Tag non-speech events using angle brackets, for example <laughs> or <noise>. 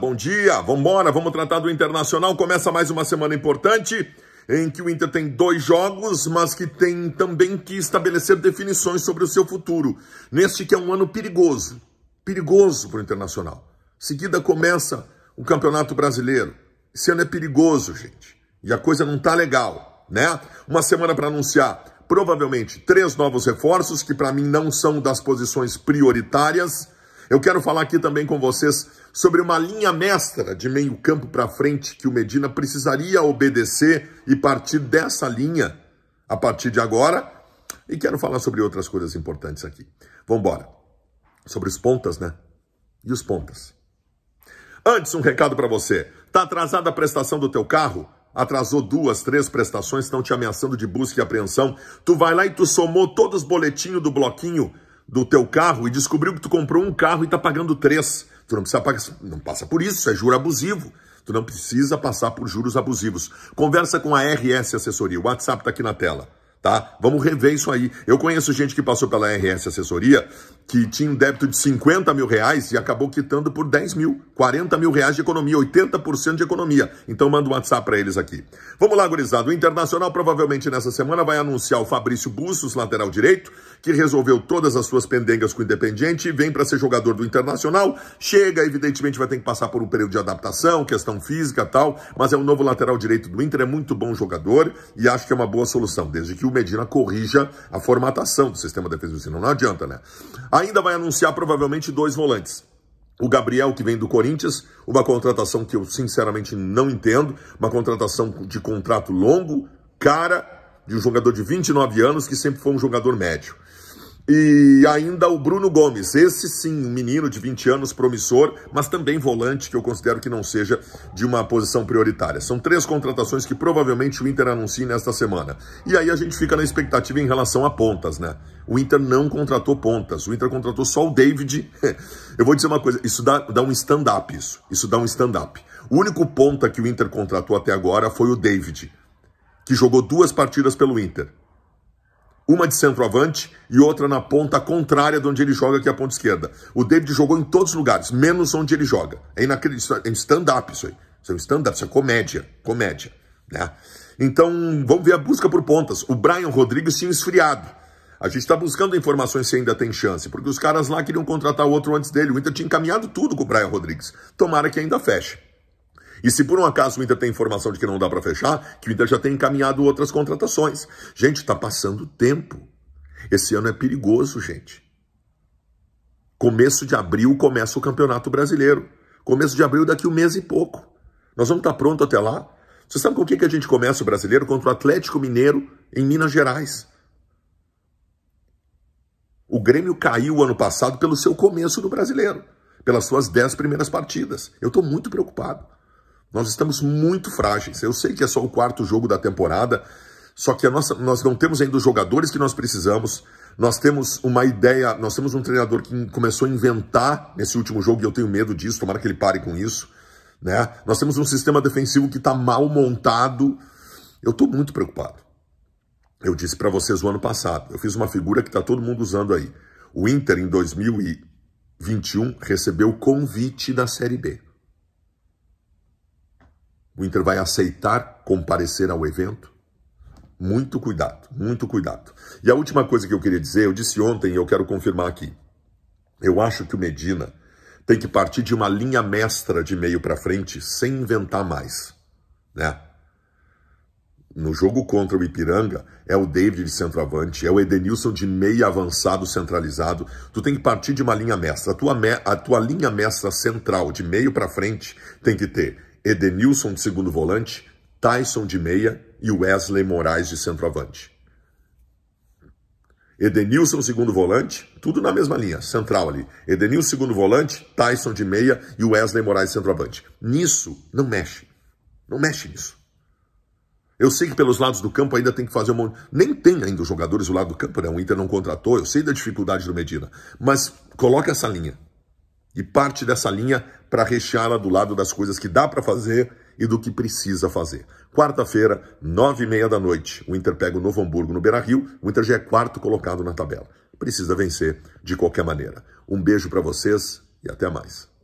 bom dia, vambora, vamos tratar do Internacional. Começa mais uma semana importante em que o Inter tem dois jogos, mas que tem também que estabelecer definições sobre o seu futuro. Neste que é um ano perigoso, perigoso para o Internacional. Seguida começa o Campeonato Brasileiro. Esse ano é perigoso, gente. E a coisa não tá legal, né? Uma semana para anunciar provavelmente três novos reforços que para mim não são das posições prioritárias eu quero falar aqui também com vocês sobre uma linha mestra de meio-campo para frente que o Medina precisaria obedecer e partir dessa linha a partir de agora. E quero falar sobre outras coisas importantes aqui. Vamos embora. Sobre os pontas, né? E os pontas. Antes, um recado para você. Tá atrasada a prestação do teu carro? atrasou duas, três prestações, estão te ameaçando de busca e apreensão, tu vai lá e tu somou todos os boletinhos do bloquinho do teu carro e descobriu que tu comprou um carro e está pagando três. Tu não precisa pagar, não passa por isso, é juro abusivo. Tu não precisa passar por juros abusivos. Conversa com a RS Assessoria. O WhatsApp está aqui na tela tá? Vamos rever isso aí. Eu conheço gente que passou pela RS Assessoria que tinha um débito de 50 mil reais e acabou quitando por 10 mil, 40 mil reais de economia, 80% de economia. Então manda um WhatsApp para eles aqui. Vamos lá, gurizada. O Internacional provavelmente nessa semana vai anunciar o Fabrício Bussos, lateral direito, que resolveu todas as suas pendengas com o Independiente, vem para ser jogador do Internacional, chega, evidentemente vai ter que passar por um período de adaptação, questão física tal, mas é um novo lateral direito do Inter, é muito bom jogador e acho que é uma boa solução, desde que o Medina corrija a formatação do sistema defensivo, senão não adianta, né? Ainda vai anunciar provavelmente dois volantes. O Gabriel, que vem do Corinthians, uma contratação que eu sinceramente não entendo, uma contratação de contrato longo, cara, de um jogador de 29 anos que sempre foi um jogador médio. E ainda o Bruno Gomes, esse sim, um menino de 20 anos promissor, mas também volante, que eu considero que não seja de uma posição prioritária. São três contratações que provavelmente o Inter anuncie nesta semana. E aí a gente fica na expectativa em relação a pontas, né? O Inter não contratou pontas, o Inter contratou só o David. <laughs> Eu vou dizer uma coisa, isso dá, dá um stand-up isso, isso dá um stand-up. O único ponta que o Inter contratou até agora foi o David, que jogou duas partidas pelo Inter uma de centroavante e outra na ponta contrária de onde ele joga, que é a ponta esquerda. O David jogou em todos os lugares, menos onde ele joga. É inacreditável, é stand-up isso aí. Isso é um stand-up, isso é comédia, comédia, né? Então, vamos ver a busca por pontas. O Brian Rodrigues tinha esfriado. A gente está buscando informações se ainda tem chance, porque os caras lá queriam contratar outro antes dele. O Inter tinha encaminhado tudo com o Brian Rodrigues. Tomara que ainda feche. E se por um acaso o Inter tem informação de que não dá para fechar, que o Inter já tem encaminhado outras contratações. Gente, está passando tempo. Esse ano é perigoso, gente. Começo de abril começa o Campeonato Brasileiro. Começo de abril daqui um mês e pouco. Nós vamos estar tá pronto até lá. Você sabe com o que, que a gente começa o brasileiro? Contra o Atlético Mineiro em Minas Gerais. O Grêmio caiu ano passado pelo seu começo do brasileiro, pelas suas dez primeiras partidas. Eu estou muito preocupado. Nós estamos muito frágeis. Eu sei que é só o quarto jogo da temporada, só que nossa, nós não temos ainda os jogadores que nós precisamos. Nós temos uma ideia, nós temos um treinador que começou a inventar nesse último jogo e eu tenho medo disso, tomara que ele pare com isso. Né? Nós temos um sistema defensivo que está mal montado. Eu estou muito preocupado. Eu disse para vocês o ano passado, eu fiz uma figura que está todo mundo usando aí. O Inter, em 2021, recebeu convite da Série B o Inter vai aceitar comparecer ao evento? Muito cuidado, muito cuidado. E a última coisa que eu queria dizer, eu disse ontem e eu quero confirmar aqui. Eu acho que o Medina tem que partir de uma linha mestra de meio para frente, sem inventar mais, né? No jogo contra o Ipiranga, é o David de centroavante, é o Edenilson de meio avançado centralizado. Tu tem que partir de uma linha mestra. A tua, me... a tua linha mestra central, de meio para frente, tem que ter Edenilson de segundo volante, Tyson de meia e Wesley Moraes de centroavante. Edenilson segundo volante, tudo na mesma linha, central ali. Edenilson segundo volante, Tyson de meia e Wesley Moraes centroavante. Nisso não mexe. Não mexe nisso. Eu sei que pelos lados do campo ainda tem que fazer um monte. Nem tem ainda os jogadores do lado do campo, né? O Inter não contratou, eu sei da dificuldade do Medina. Mas coloca essa linha e parte dessa linha para recheá-la do lado das coisas que dá para fazer e do que precisa fazer. Quarta-feira, nove e meia da noite, o Inter pega o Novo Hamburgo no Beira-Rio, o Inter já é quarto colocado na tabela. Precisa vencer de qualquer maneira. Um beijo para vocês e até mais.